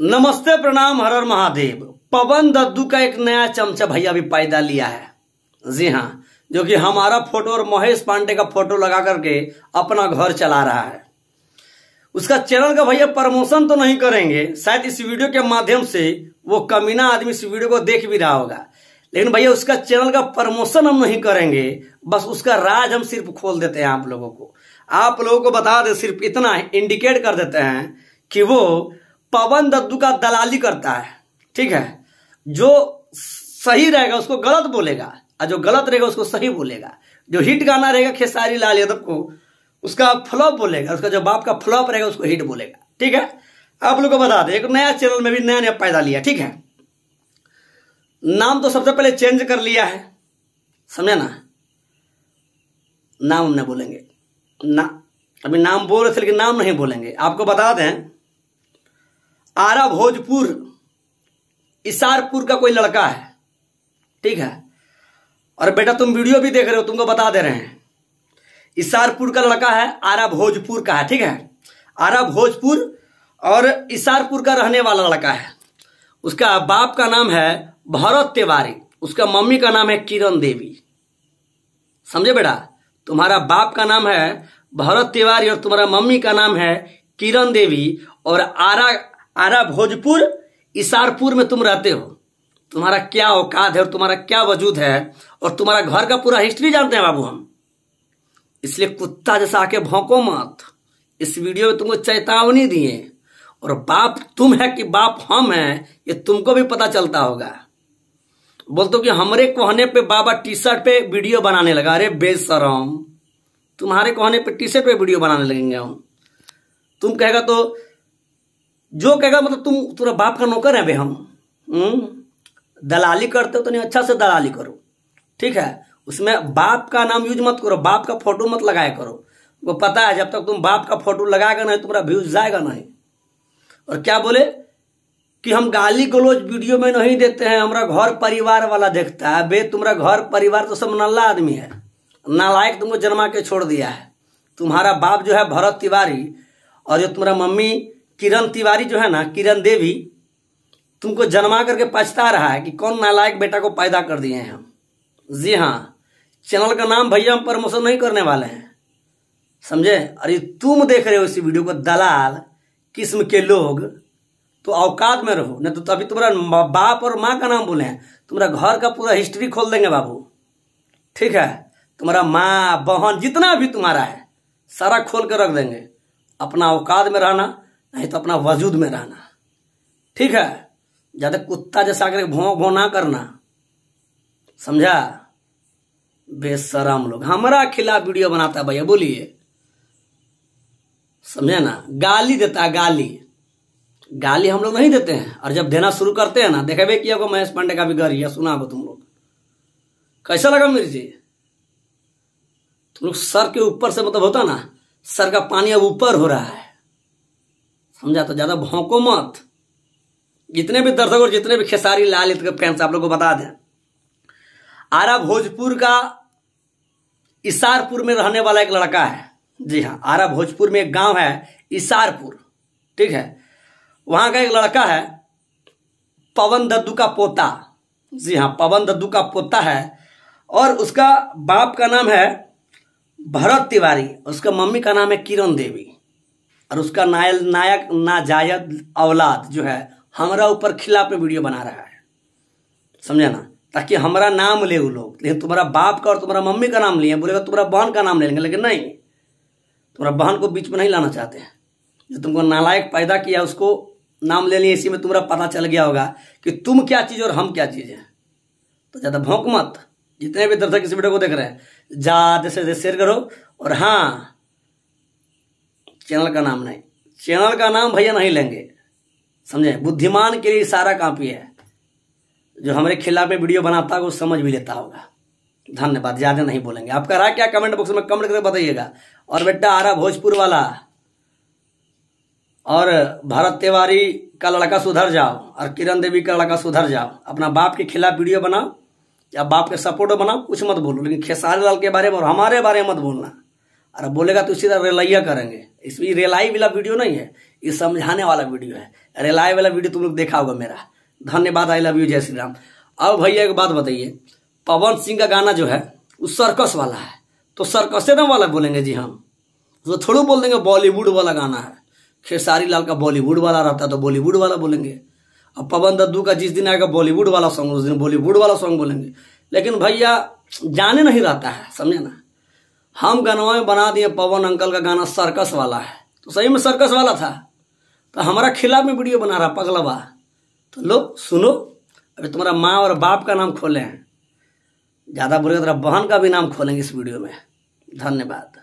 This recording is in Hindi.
नमस्ते प्रणाम हर हर महादेव पवन दद्दू का एक नया चमचा भैया भी पैदा लिया है जी हाँ जो कि हमारा फोटो और महेश पांडे का फोटो लगा करके अपना घर चला रहा है उसका चैनल का भैया प्रमोशन तो नहीं करेंगे शायद इस वीडियो के माध्यम से वो कमीना आदमी इस वीडियो को देख भी रहा होगा लेकिन भैया उसका चैनल का प्रमोशन हम नहीं करेंगे बस उसका राज हम सिर्फ खोल देते हैं आप लोगों को आप लोगों को बता दे सिर्फ इतना इंडिकेट कर देते हैं कि वो पवन दद्दू का दलाली करता है ठीक है जो सही रहेगा उसको गलत बोलेगा और जो गलत रहेगा उसको सही बोलेगा जो हिट गाना रहेगा खेसारी लाल यादव को उसका फ्लॉप बोलेगा उसका जो बाप का फ्लॉप रहेगा उसको हिट बोलेगा ठीक है आप लोग को बता दें एक नया चैनल में भी नया नया पैदा लिया ठीक है नाम तो सबसे पहले चेंज कर लिया है समझे ना नाम हमने बोलेंगे ना अभी नाम बोल रहे थे लेकिन नाम नहीं बोलेंगे आपको बता दें आरा भोजपुर इसारपुर का कोई लड़का है ठीक है और बेटा तुम वीडियो भी देख रहे हो तुमको बता दे रहे हैं इसारपुर का लड़का है आरा भोजपुर का है ठीक है आरा भोजपुर और इसारपुर का रहने वाला लड़का है उसका बाप का नाम है भरत तिवारी उसका मम्मी का नाम है किरण देवी समझे बेटा तुम्हारा बाप का नाम है भरत तिवारी और तुम्हारा मम्मी का नाम है किरण देवी और आरा आरा भोजपुर इसारपुर में तुम रहते हो तुम्हारा क्या औकात है और तुम्हारा क्या वजूद है और तुम्हारा घर का पूरा हिस्ट्री जानते हैं बाबू हम इसलिए कुत्ता जैसा आके भौंको मत इस वीडियो में तुमको चेतावनी दिए और बाप तुम है कि बाप हम है ये तुमको भी पता चलता होगा बोलते कि हमारे कहने पे बाबा टी शर्ट पे वीडियो बनाने लगा अरे बेसरम तुम्हारे कहने पे टी शर्ट पे वीडियो बनाने लगेंगे हम तुम कहेगा तो जो कहेगा मतलब तुम तेरा बाप का नौकर है भाई हम हम्म? दलाली करते हो तो नहीं अच्छा से दलाली करो ठीक है उसमें बाप का नाम यूज मत करो बाप का फोटो मत लगाया करो वो पता है जब तक तुम बाप का फोटो लगाएगा नहीं तुम्हारा व्यूज जाएगा नहीं और क्या बोले कि हम गाली गलोज वीडियो में नहीं देते हैं हमारा घर परिवार वाला देखता है बे तुम्हारा घर परिवार तो सब नल्ला आदमी है नालायक तुमको जन्मा के छोड़ दिया है तुम्हारा बाप जो है भरत तिवारी और जो तुम्हारा मम्मी किरण तिवारी जो है ना किरण देवी तुमको जन्मा करके पछता रहा है कि कौन नालायक बेटा को पैदा कर दिए हैं हम जी हाँ चैनल का नाम भैया हम प्रमोशन नहीं करने वाले हैं समझे अरे तुम देख रहे हो इस वीडियो को दलाल किस्म के लोग तो औकात में रहो नहीं तो, अभी तुम्हारा बाप और माँ का नाम बोले तुम्हारा घर का पूरा हिस्ट्री खोल देंगे बाबू ठीक है तुम्हारा माँ बहन जितना भी तुम्हारा है सारा खोल के रख देंगे अपना औकात में रहना नहीं तो अपना वजूद में रहना ठीक है ज़्यादा कुत्ता जैसा करके भों भों ना करना समझा बेसराम लोग हमारा खिलाफ वीडियो बनाता है भैया बोलिए समझे ना गाली देता है गाली गाली हम लोग नहीं देते हैं और जब देना शुरू करते हैं ना देखे किया को महेश पांडे का भी घर या सुना हो तुम लोग कैसा लगा मेरी जी तुम लोग सर के ऊपर से मतलब होता ना सर का पानी अब ऊपर हो रहा है समझा तो ज़्यादा भौंको मत जितने भी दर्शक और जितने भी खेसारी लाल के फैंस आप लोग को बता दें आरा भोजपुर का इसारपुर में रहने वाला एक लड़का है जी हाँ आरा भोजपुर में एक गांव है इसारपुर ठीक है वहाँ का एक लड़का है पवन दद्दू का पोता जी हाँ पवन दद्दू का पोता है और उसका बाप का नाम है भरत तिवारी उसका मम्मी का नाम है किरण देवी और उसका नायल नायक नाजायद औलाद जो है हमारा ऊपर खिलाफ में वीडियो बना रहा है समझे ना ताकि हमारा नाम ले वो लोग लेकिन तुम्हारा बाप का और तुम्हारा मम्मी का नाम लिए बोलेगा तुम्हारा बहन का नाम ले लेंगे लेकिन नहीं तुम्हारा बहन को बीच में नहीं लाना चाहते हैं जो तुमको नालायक पैदा किया उसको नाम ले लिए इसी में तुम्हारा पता चल गया होगा कि तुम क्या चीज़ और हम क्या चीज़ है तो ज़्यादा भौंक मत जितने भी दर्शक इस वीडियो को देख रहे हैं ज़्यादा से ज़्यादा शेयर करो और हाँ चैनल का नाम नहीं चैनल का नाम भैया नहीं लेंगे समझे बुद्धिमान के लिए सारा कापी है जो हमारे खिलाफ में वीडियो बनाता है वो समझ भी लेता होगा धन्यवाद ज़्यादा नहीं बोलेंगे आपका रहा क्या कमेंट बॉक्स में कमेंट करके बताइएगा और बेटा आ रहा भोजपुर वाला और भरत तिवारी का लड़का सुधर जाओ और किरण देवी का लड़का सुधर जाओ अपना बाप के खिलाफ वीडियो बनाओ या बाप के सपोर्ट बनाओ कुछ मत बोलो लेकिन खेसारी लाल के बारे में और हमारे बारे में मत बोलना अरे बोलेगा तो इसी तरह रलैया करेंगे इसमें रिलाई वाला वीडियो नहीं है ये समझाने वाला वीडियो है रिलाई वाला वीडियो तुम लोग देखा होगा मेरा धन्यवाद आई लव यू जय श्री राम अब भैया एक बात बताइए पवन सिंह का गाना जो है वो सर्कस वाला है तो ना वाला बोलेंगे जी हम हाँ। तो थोड़ू बोल देंगे बॉलीवुड वाला गाना है खेसारी लाल का बॉलीवुड वाला रहता है तो बॉलीवुड वाला बोलेंगे अब पवन दद्दू का जिस दिन आएगा बॉलीवुड वाला सॉन्ग उस दिन बॉलीवुड वाला सॉन्ग बोलेंगे लेकिन भैया जाने नहीं रहता है समझे ना हम गनवा में बना दिए पवन अंकल का गाना सर्कस वाला है तो सही में सर्कस वाला था तो हमारा खिलाफ में वीडियो बना रहा पगलवा तो लो सुनो अभी तुम्हारा माँ और बाप का नाम खोले हैं ज़्यादा बुरे तेरा बहन का भी नाम खोलेंगे इस वीडियो में धन्यवाद